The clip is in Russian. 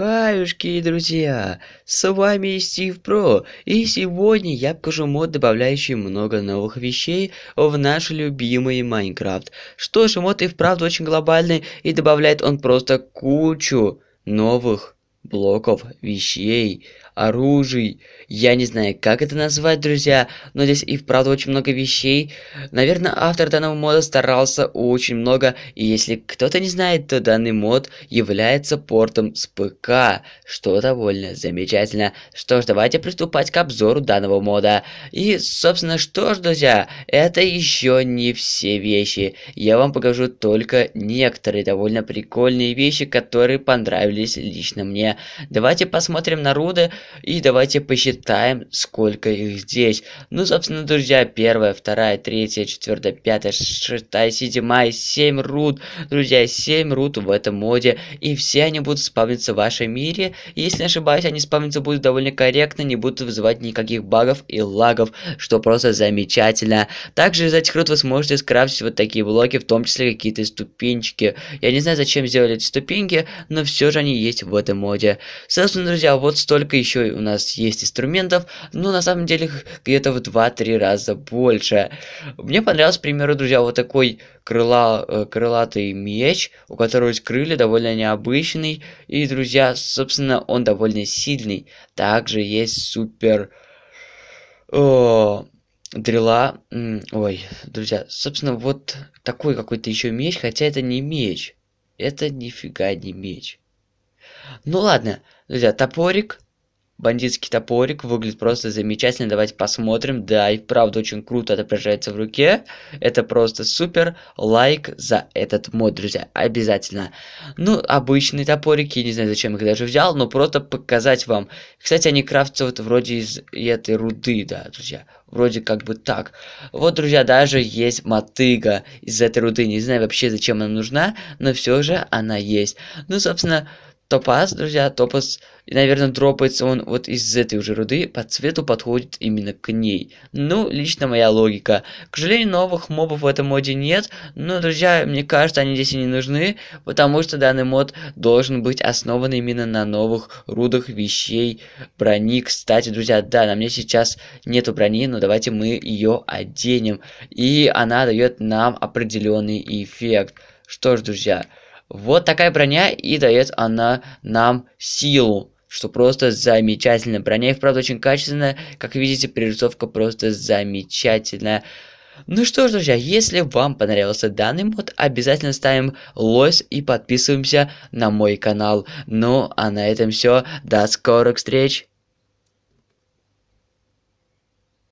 Хаюшки, друзья! С вами Стив Про, и сегодня я покажу мод, добавляющий много новых вещей в наш любимый Майнкрафт. Что ж, мод и вправду очень глобальный, и добавляет он просто кучу новых блоков вещей оружий. Я не знаю, как это назвать, друзья, но здесь и вправду очень много вещей. Наверное, автор данного мода старался очень много, и если кто-то не знает, то данный мод является портом с ПК, что довольно замечательно. Что ж, давайте приступать к обзору данного мода. И, собственно, что ж, друзья, это еще не все вещи. Я вам покажу только некоторые довольно прикольные вещи, которые понравились лично мне. Давайте посмотрим на руды. И давайте посчитаем, сколько их здесь. Ну, собственно, друзья, первая, вторая, третья, четвертая, пятая, шестая, седьмая, семь рут. Друзья, семь рут в этом моде. И все они будут спавниться в вашем мире. Если не ошибаюсь, они спавниться будут довольно корректно, не будут вызывать никаких багов и лагов, что просто замечательно. Также из этих рут вы сможете скрафтить вот такие блоки, в том числе какие-то ступенчики. Я не знаю, зачем сделали эти ступеньки, но все же они есть в этом моде. Собственно, друзья, вот столько еще еще у нас есть инструментов, но на самом деле где-то в 2-3 раза больше. Мне понравился, к примеру, друзья, вот такой крыла, э, крылатый меч, у которого есть крылья довольно необычный, и, друзья, собственно, он довольно сильный. Также есть супер... О, э, дрела. Ой, друзья, собственно, вот такой какой-то еще меч, хотя это не меч. Это нифига не меч. Ну ладно, друзья, топорик, бандитский топорик выглядит просто замечательно. Давайте посмотрим. Да, и правда очень круто отображается в руке. Это просто супер. Лайк за этот мод, друзья, обязательно. Ну, обычные топорики, не знаю, зачем их даже взял, но просто показать вам. Кстати, они крафтятся вот вроде из этой руды, да, друзья. Вроде как бы так. Вот, друзья, даже есть мотыга из этой руды. Не знаю вообще, зачем она нужна, но все же она есть. Ну, собственно, Топаз, друзья, топаз, наверное, дропается он вот из этой уже руды, по цвету подходит именно к ней. Ну, лично моя логика. К сожалению, новых мобов в этом моде нет, но, друзья, мне кажется, они здесь и не нужны, потому что данный мод должен быть основан именно на новых рудах вещей брони. Кстати, друзья, да, на мне сейчас нету брони, но давайте мы ее оденем, и она дает нам определенный эффект. Что ж, друзья, вот такая броня, и дает она нам силу что просто замечательная Броня и вправду очень качественная. Как видите, прорисовка просто замечательная. Ну что ж, друзья, если вам понравился данный мод, обязательно ставим лось и подписываемся на мой канал. Ну, а на этом все. До скорых встреч!